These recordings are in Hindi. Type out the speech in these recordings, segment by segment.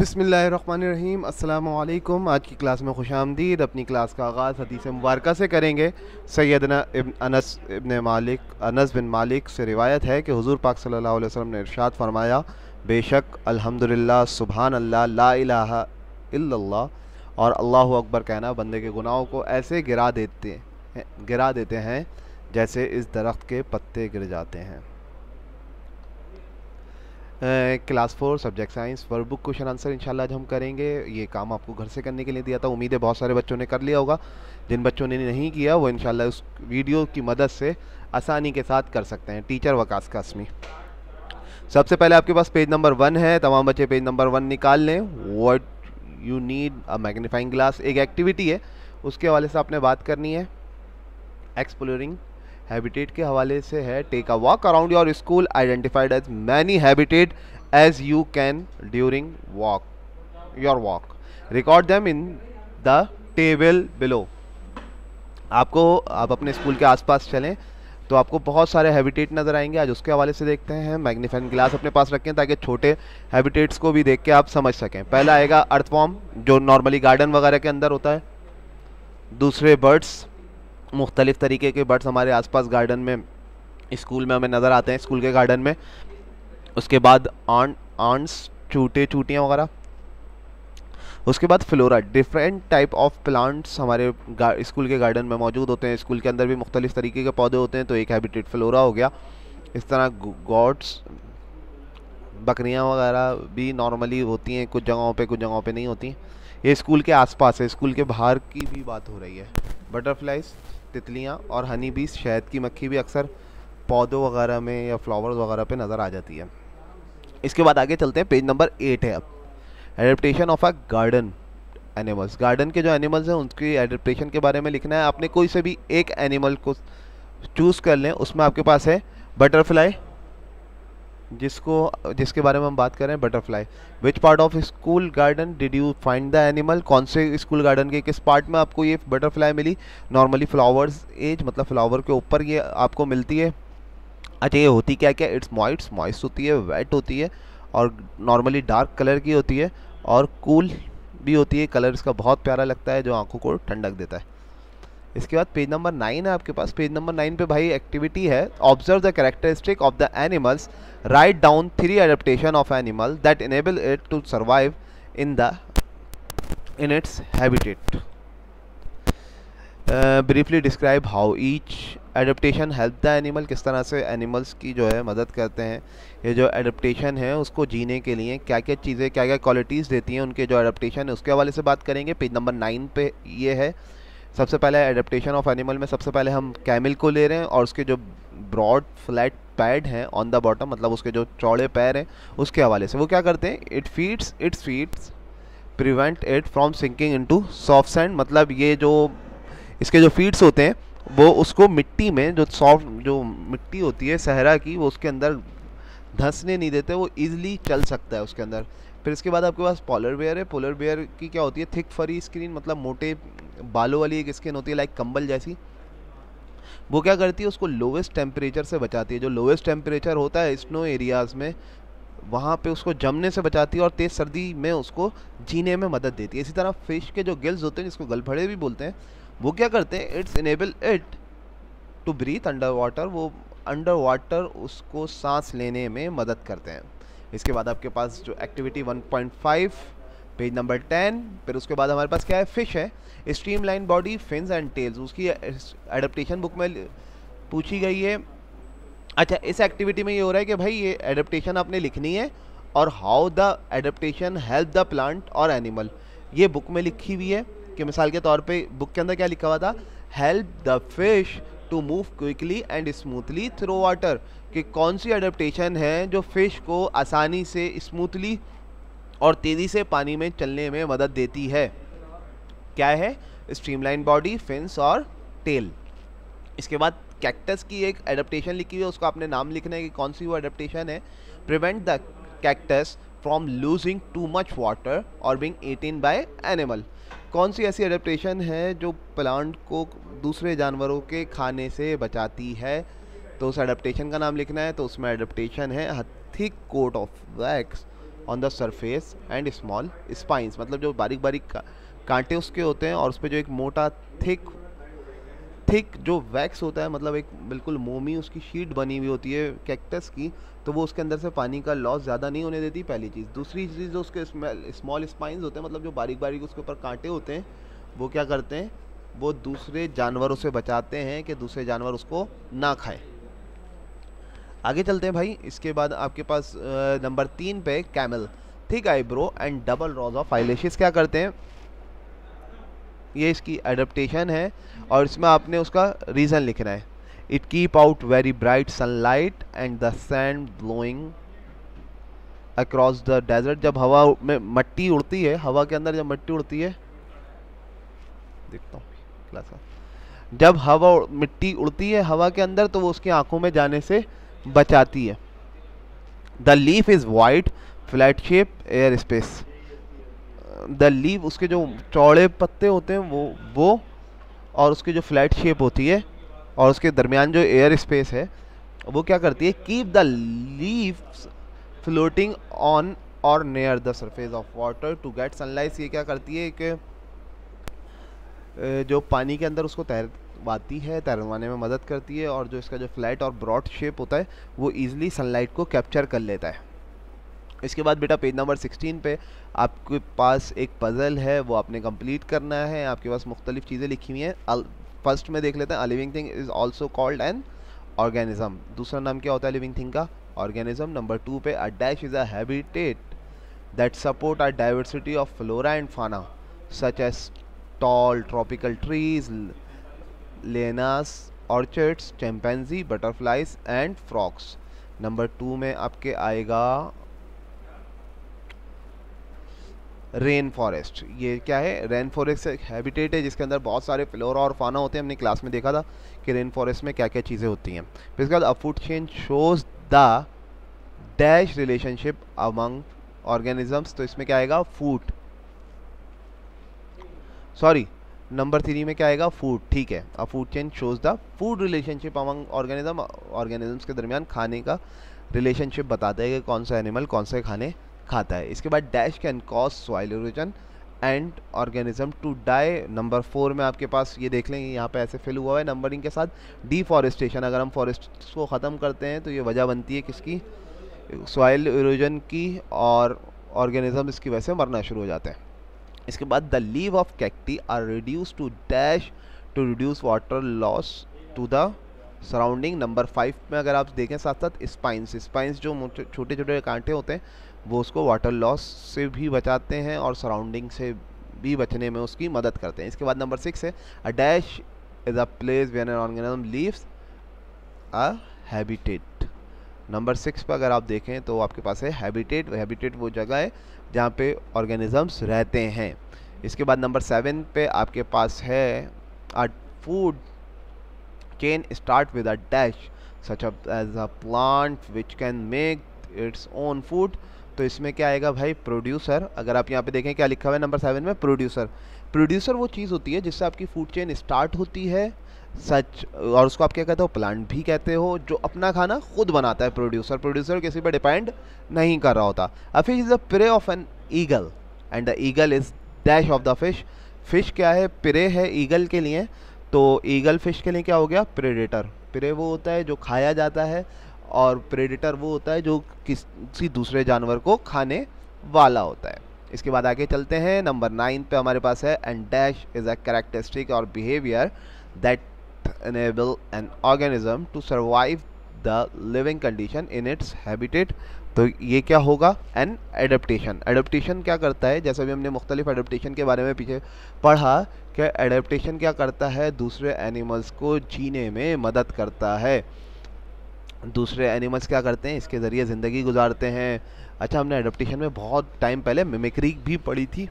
बसमीम आज की क्लास में खुश आमदीद अपनी क्लास का आगाज़ हदीस मुबारक से करेंगे सैदना इबन अनस इबन मालिक अनस बिन मालिक से रिवायत है कि हुजूर पाक सल्लल्लाहु अलैहि वसल्लम ने इरशाद फरमाया बेशक अल्हम्दुलिल्लाह सुबहान अल्लाह ला इलाहा इल्लल्लाह और अल्लाह अकबर कहना बंदे के गुनाहों को ऐसे गिरा देते गिरा देते हैं जैसे इस दरख्त के पत्ते गिर जाते हैं class four subject science word book question answer इनशाला आज हम करेंगे ये काम आपको घर से करने के लिए दिया था उम्मीद है बहुत सारे बच्चों ने कर लिया होगा जिन बच्चों ने नहीं किया वो इन उस वीडियो की मदद से आसानी के साथ कर सकते हैं टीचर वकास कासमी सबसे पहले आपके पास पेज नंबर वन है तमाम बच्चे पेज नंबर वन निकाल लें what you need a magnifying glass एक एक्टिविटी है उसके हवाले से आपने बात करनी है एक्सप्लोरिंग हैबिटेट के हवाले से है take a walk around your school identified as many habitat as you can during walk your walk record them in the table below आपको आप अपने स्कूल के आसपास चलें तो आपको बहुत सारे हैबिटेट नज़र आएंगे आज उसके हवाले से देखते हैं मैग्नीफाइन ग्लास अपने पास रखें ताकि छोटे हैबिटेट्स को भी देख के आप समझ सकें पहला आएगा अर्थवॉर्म जो नॉर्मली गार्डन वगैरह के अंदर होता है दूसरे बर्ड्स मुख्तलिफ़ तरीके के बर्ड्स हमारे आसपास गार्डन में स्कूल में हमें नज़र आते हैं स्कूल के गार्डन में उसके बाद आंट आंट्स चूटे चूटियाँ वगैरह उसके बाद flora different type of plants हमारे स्कूल के गार्डन में मौजूद होते हैं स्कूल के अंदर भी मुख्तलिफ़ तरीके के पौधे होते हैं तो एक हैबिटेट फ्लोरा हो गया इस तरह गॉड्स बकरियाँ वगैरह भी नॉर्मली होती हैं कुछ जगहों पे कुछ जगहों पे नहीं होती ये स्कूल के आसपास है स्कूल के बाहर की भी बात हो रही है बटरफ्लाइज तितलियाँ और हनी बीस शहद की मक्खी भी अक्सर पौधों वगैरह में या फ्लावर्स वगैरह पे नज़र आ जाती है इसके बाद आगे चलते हैं पेज नंबर एट है अब adaptation of a garden animals garden के जो एनिमल्स हैं उनकी एडेप्टेशन के बारे में लिखना है आपने कोई से भी एक एनिमल को चूज़ कर लें उसमें आपके पास है बटरफ्लाई जिसको जिसके बारे में हम बात कर रहे हैं butterfly which part of school garden did you find the animal कौन से स्कूल गार्डन के किस पार्ट में आपको ये बटरफ्लाई मिली नॉर्मली फ्लावर्स एज मतलब फ्लावर के ऊपर ये आपको मिलती है अच्छा ये होती क्या क्या इट्स मॉइट्स मॉइस्ट होती है वेट होती है और नॉर्मली डार्क कलर की होती है और कूल भी होती है कलर इसका बहुत प्यारा लगता है जो आंखों को ठंडक देता है इसके बाद पेज नंबर नाइन है आपके पास पेज नंबर नाइन पे भाई एक्टिविटी है observe the characteristic of the animals write down three adaptation of animal that enable it to survive in the in its habitat briefly describe how each adaptation help the animal किस तरह से एनिमल्स की जो है मदद करते हैं ये जो एडेप्टेशन है उसको जीने के लिए क्या क्या चीज़ें क्या क्या क्वालिटीज़ देती हैं उनके जो एडेप्टेशन है उसके हवाले से बात करेंगे पेज नंबर नाइन पे ये है सबसे पहले एडेप्टेशन ऑफ एनिमल में सबसे पहले हम कैमिल को ले रहे हैं और उसके जो ब्रॉड फ्लैट पैड हैं ऑन द बॉटम मतलब उसके जो चौड़े पैर हैं उसके हवाले से वो क्या करते हैं it feeds its feeds prevent it from sinking into soft sand मतलब ये जो इसके जो फीड्स होते हैं वो उसको मिट्टी में जो सॉफ्ट जो मिट्टी होती है सहरा की वो उसके अंदर धंसने नहीं देते वो ईजिली चल सकता है उसके अंदर फिर इसके बाद आपके पास पोलर बेयर है पोलर बेयर की क्या होती है थिक फरी स्क्रीन मतलब मोटे बालों वाली एक स्किन होती है लाइक कंबल जैसी वो क्या करती है उसको लोवेस्ट टेम्परेचर से बचाती है जो लोवेस्ट टेम्परेचर होता है स्नो एरियाज़ में वहाँ पे उसको जमने से बचाती है और तेज़ सर्दी में उसको जीने में मदद देती है इसी तरह फिश के जो गिल्स होते हैं जिसको गलफड़े भी बोलते हैं वो क्या करते हैं its enable it to breathe under water वो अंडर वाटर उसको सांस लेने में मदद करते हैं इसके बाद आपके पास जो एक्टिविटी 1.5 पेज नंबर टेन फिर उसके बाद हमारे पास क्या है फिश है streamline body fins and tails उसकी एडप्टेशन बुक में पूछी गई है अच्छा इस एक्टिविटी में ये हो रहा है कि भाई ये एडप्टेशन आपने लिखनी है और how the adaptation help the plant और एनिमल ये बुक में लिखी हुई है कि मिसाल के तौर पे बुक के अंदर क्या लिखा हुआ था help the fish to move quickly and smoothly through water कि कौन सी एडप्टेशन है जो फिश को आसानी से स्मूथली और तेज़ी से पानी में चलने में मदद देती है क्या है स्ट्रीमलाइन बॉडी फिंस और टेल इसके बाद कैक्टस की एक एडप्टेशन लिखी हुई है उसका आपने नाम लिखना है कि कौन सी वो एडप्टेशन है prevent the cactus from losing too much water और बिंग एटीन बाय एनिमल कौन सी ऐसी एडप्टेशन है जो प्लांट को दूसरे जानवरों के खाने से बचाती है तो उस एडप्टेशन का नाम लिखना है तो उसमें एडप्टेशन है हथी coat of wax on the surface and small spines मतलब जो बारीक बारीक का, कांटे उसके होते हैं और उस पर जो एक मोटा थिक थिक जो वैक्स होता है मतलब एक बिल्कुल मोमी उसकी शीट बनी हुई होती है कैक्टस की तो वो उसके अंदर से पानी का लॉस ज़्यादा नहीं होने देती पहली चीज़ दूसरी चीज़ जो उसके स्मॉल स्पाइंस होते हैं मतलब जो बारीक बारीक उसके ऊपर कांटे होते हैं वो क्या करते हैं वो दूसरे जानवरों से बचाते हैं कि दूसरे जानवर उसको ना खाएँ आगे चलते हैं भाई इसके बाद आपके पास नंबर तीन पे कैमल ठीक thick eyebrow and double rows of eyelashes क्या करते हैं ये इसकी एडप्टेशन है और इसमें आपने उसका रीज़न लिखना है it keep out very bright sunlight and the sand blowing across the desert जब हवा में मट्टी उड़ती है हवा के अंदर जब मट्टी उड़ती है देखता हूँ जब हवा मिट्टी उड़ती है हवा के अंदर तो वो उसकी आंखों में जाने से बचाती है the leaf is wide flat shape air space the leaf उसके जो चौड़े पत्ते होते हैं वो वो और उसकी जो फ्लैट शेप होती है और उसके दरमियान जो एयर स्पेस है वो क्या करती है keep the leave floating on और near the surface of water to get sunlight ये क्या करती है कि जो पानी के अंदर उसको तैर आती है तैरवाने में मदद करती है और जो इसका जो फ्लैट और ब्रॉड शेप होता है वो ईजिली सनलाइट को कैप्चर कर लेता है इसके बाद बेटा पेज नंबर 16 पे आपके पास एक पज़ल है वो आपने कंप्लीट करना है आपके पास मुख्तलिफ चीज़ें लिखी हुई हैं फर्स्ट में देख लेते हैं living thing is also called an organism दूसरा नाम क्या होता है लिविंग थिंग का ऑर्गेनिज्म नंबर टू पे a dash is a habitat that support a diversity of flora and fauna such as tall tropical trees lianas orchids chimpanzee butterflies and frogs number two में आपके आएगा रेन फॉरेस्ट ये क्या है रेन फॉरेस्ट एक हैबिटेट है जिसके अंदर बहुत सारे फ्लोरा और फाना होते हैं हमने क्लास में देखा था कि रेन फॉरेस्ट में क्या क्या चीज़ें होती हैं फिर इसके बाद a food chain shows the dash relationship among organisms तो इसमें क्या आएगा फूड सॉरी नंबर थ्री में क्या आएगा फूड ठीक है a food chain shows the food relationship among organism organisms के दरमियान खाने का रिलेशनशिप बताता है कि कौन सा एनिमल कौन से खाने खाता है इसके बाद dash can cause soil erosion and organism to die number four में आपके पास ये देख लेंगे यहाँ पे ऐसे फिल हुआ है नंबरिंग के साथ डिफॉरेस्टेशन अगर हम फॉरेस्ट को ख़त्म करते हैं तो ये वजह बनती है किसकी सॉइल इरोजन की और ऑर्गेनिज्म इसकी वजह से मरना शुरू हो जाते हैं इसके बाद the leave of cacti are reduce to dash to reduce water loss to the surrounding number five में अगर आप देखें साथ साथ स्पाइंस स्पाइंस जो छोटे छोटे कांटे होते हैं वो उसको वाटर लॉस से भी बचाते हैं और सराउंडिंग से भी बचने में उसकी मदद करते हैं इसके बाद नंबर सिक्स है a dash is a place when an organism lives a habitat number six पर अगर आप देखें तो आपके पास है हैबिटेट हैबिटेट वो जगह है जहाँ पे ऑर्गेनिजम्स रहते हैं इसके बाद नंबर सेवन पे आपके पास है food can start with a dash such as a plant which can make its own food तो इसमें क्या आएगा भाई प्रोड्यूसर अगर आप यहाँ पे देखें क्या लिखा हुआ है नंबर सेवन में प्रोड्यूसर प्रोड्यूसर वो चीज़ होती है जिससे आपकी फूड चेन स्टार्ट होती है सच और उसको आप क्या कहते हो प्लांट भी कहते हो जो अपना खाना खुद बनाता है प्रोड्यूसर प्रोड्यूसर किसी पर डिपेंड नहीं कर रहा होता a fish is the prey of an eagle and the eagle is dash of the fish fish क्या है प्रे है ईगल के लिए तो ईगल फिश के लिए क्या हो गया प्रेडेटर प्रे वो होता है जो खाया जाता है और प्रेडेटर वो होता है जो किसी दूसरे जानवर को खाने वाला होता है इसके बाद आगे चलते हैं नंबर नाइन पे हमारे पास है and dash is a characteristic और behaviour that enable an organism to survive the living condition in its habitat तो ये क्या होगा एन एडेप्टशन एडेप्टशन क्या करता है जैसे भी हमने मुख्तलिफ एडेप्टशन के बारे में पीछे पढ़ा कि एडेप्टशन क्या करता है दूसरे एनिमल्स को जीने में मदद करता है दूसरे एनिमल्स क्या करते हैं इसके ज़रिए ज़िंदगी गुजारते हैं अच्छा हमने एडप्टेशन में बहुत टाइम पहले मिमिक्री भी पढ़ी थी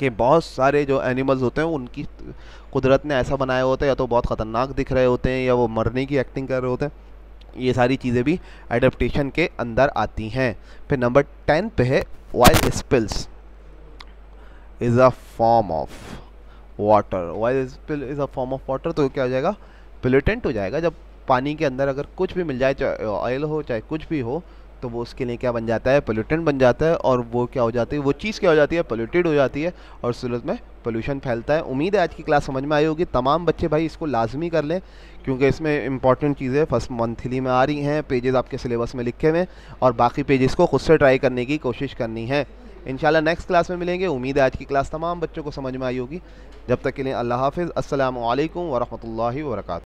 कि बहुत सारे जो एनिमल्स होते हैं उनकी कुदरत ने ऐसा बनाया होता है या तो बहुत ख़तरनाक दिख रहे होते हैं या वो मरने की एक्टिंग कर रहे होते हैं ये सारी चीज़ें भी एडप्टेशन के अंदर आती हैं फिर नंबर टेन पे है wild spills is a form of water wild spill is a form of water तो क्या हो जाएगा पिलिटेंट हो जाएगा जब पानी के अंदर अगर कुछ भी मिल जाए चाहे ऑयल हो चाहे कुछ भी हो तो वो उसके लिए क्या बन जाता है पोल्यूटेंट बन जाता है और वो क्या हो जाती है वो चीज़ क्या हो जाती है पोल्यूटेड हो जाती है और सूरत में पोल्यूशन फैलता है उम्मीद है आज की क्लास समझ में आई होगी तमाम बच्चे भाई इसको लाजमी कर लें क्योंकि इसमें इंपॉर्टेंट चीज़ें फर्स्ट मंथली में आ रही हैं पेजेस आपके सिलेबस में लिखे हुए और बाकी पेजेस को खुद से ट्राई करने की कोशिश करनी है इंशाल्लाह नेक्स्ट क्लास में मिलेंगे उम्मीद है आज की क्लास तमाम बच्चों को समझ में आई होगी जब तक के लिए अल्लाह हाफिज़ असलकम वरहमल वर्का